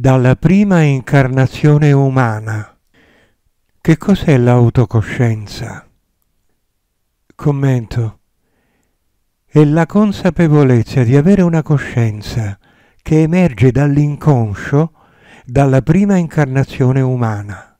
dalla prima incarnazione umana. Che cos'è l'autocoscienza? Commento. È la consapevolezza di avere una coscienza che emerge dall'inconscio dalla prima incarnazione umana.